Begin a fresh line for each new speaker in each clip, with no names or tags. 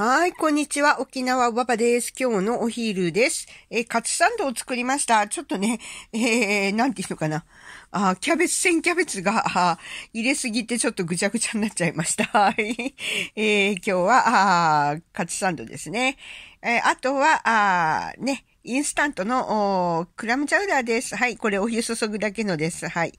はい、こんにちは。沖縄ババです。今日のお昼です。えカツサンドを作りました。ちょっとね、えー、なんていうのかな。あキャベツ、千キャベツが、入れすぎてちょっとぐちゃぐちゃになっちゃいました。はい。えー、今日は、あカツサンドですね。えー、あとは、あね、インスタントのクラムチャウダーです。はい。これお湯注ぐだけのです。はい。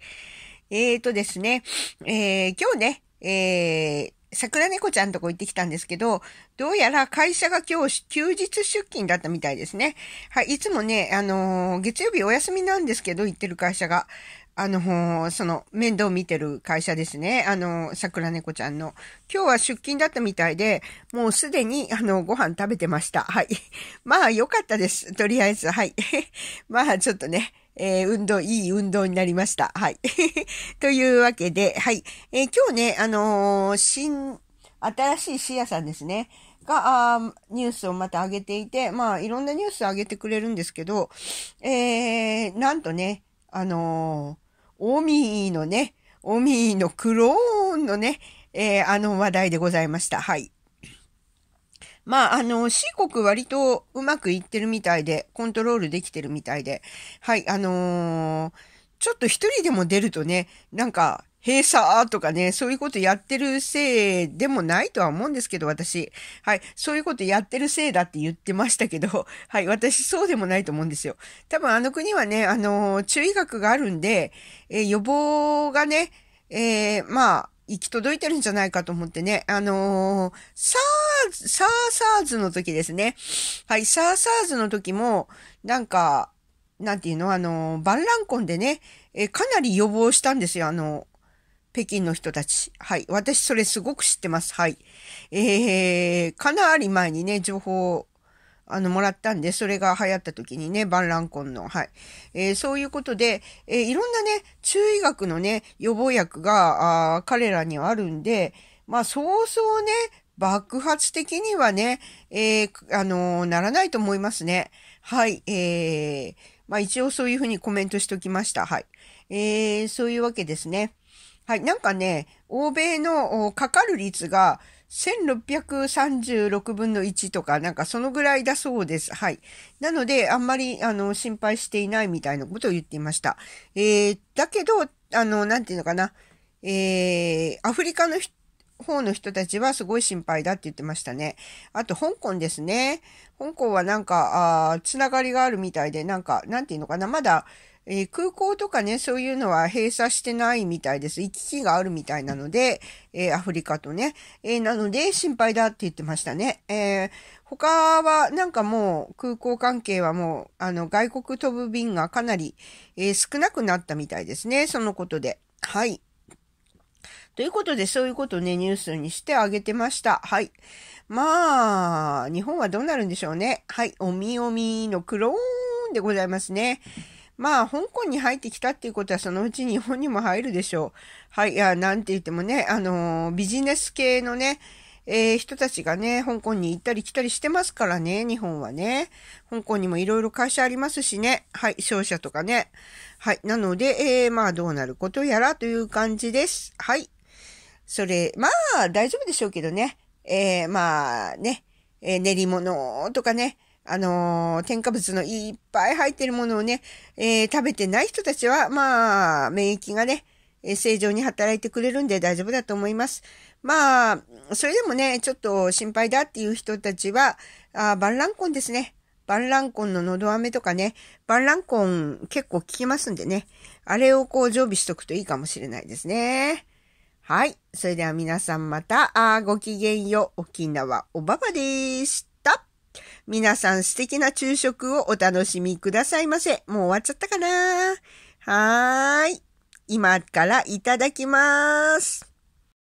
えーとですね。えー、今日ね、えー、桜猫ちゃんとこ行ってきたんですけど、どうやら会社が今日休日出勤だったみたいですね。はい、いつもね、あのー、月曜日お休みなんですけど、行ってる会社が。あのー、その、面倒見てる会社ですね。あのー、桜猫ちゃんの。今日は出勤だったみたいで、もうすでに、あの、ご飯食べてました。はい。まあ、良かったです。とりあえず、はい。まあ、ちょっとね、えー、運動、いい運動になりました。はい。というわけで、はい。えー、今日ね、あのー、新、新しい視野さんですね。が、あニュースをまた上げていて、まあ、いろんなニュースを上げてくれるんですけど、えー、なんとね、あのー、オミーのね、オミーのクローンのね、えー、あの話題でございました。はい。まあ、あの、C 国割とうまくいってるみたいで、コントロールできてるみたいで、はい、あのー、ちょっと一人でも出るとね、なんか、閉鎖とかね、そういうことやってるせいでもないとは思うんですけど、私。はい。そういうことやってるせいだって言ってましたけど、はい。私、そうでもないと思うんですよ。多分、あの国はね、あのー、注意学があるんで、えー、予防がね、えー、まあ、行き届いてるんじゃないかと思ってね、あのー、サー、サーサーズの時ですね。はい、サーサーズの時も、なんか、なんていうのあのー、バンランコンでね、えー、かなり予防したんですよ、あの北京の人たち。はい。私、それすごく知ってます。はい。えー、かなり前にね、情報あの、もらったんで、それが流行った時にね、バンランコンの、はい。えー、そういうことで、えー、いろんなね、注意学のね、予防薬が、あ彼らにはあるんで、まあ、そうそうね、爆発的にはね、えー、あのー、ならないと思いますね。はい、えー、まあ一応そういうふうにコメントしておきました。はい。えー、そういうわけですね。はい、なんかね、欧米のかかる率が、1636分の1とか、なんかそのぐらいだそうです。はい。なので、あんまり、あの、心配していないみたいなことを言っていました。えー、だけど、あの、なんていうのかな。えー、アフリカの方の人たちはすごい心配だって言ってましたね。あと、香港ですね。香港はなんか、あつながりがあるみたいで、なんか、なんていうのかな。まだ、えー、空港とかね、そういうのは閉鎖してないみたいです。行き来があるみたいなので、えー、アフリカとね。えー、なので、心配だって言ってましたね。え他は、なんかもう、空港関係はもう、あの、外国飛ぶ便がかなり、え少なくなったみたいですね。そのことで。はい。ということで、そういうことをね、ニュースにしてあげてました。はい。まあ、日本はどうなるんでしょうね。はい。おみおみのクローンでございますね。まあ、香港に入ってきたっていうことは、そのうち日本にも入るでしょう。はい、いや、なんて言ってもね、あのー、ビジネス系のね、えー、人たちがね、香港に行ったり来たりしてますからね、日本はね。香港にもいろいろ会社ありますしね。はい、商社とかね。はい、なので、えー、まあ、どうなることやらという感じです。はい。それ、まあ、大丈夫でしょうけどね。えまあ、ね、え練り物とかね。あのー、添加物のいっぱい入ってるものをね、えー、食べてない人たちは、まあ、免疫がね、正常に働いてくれるんで大丈夫だと思います。まあ、それでもね、ちょっと心配だっていう人たちは、あバンランコンですね。バンランコンののど飴とかね、バンランコン結構効きますんでね、あれをこう常備しとくといいかもしれないですね。はい。それでは皆さんまた、あごきげんよう。沖縄おばばでーす。皆さん素敵な昼食をお楽しみくださいませ。もう終わっちゃったかなはーい。今からいただきます。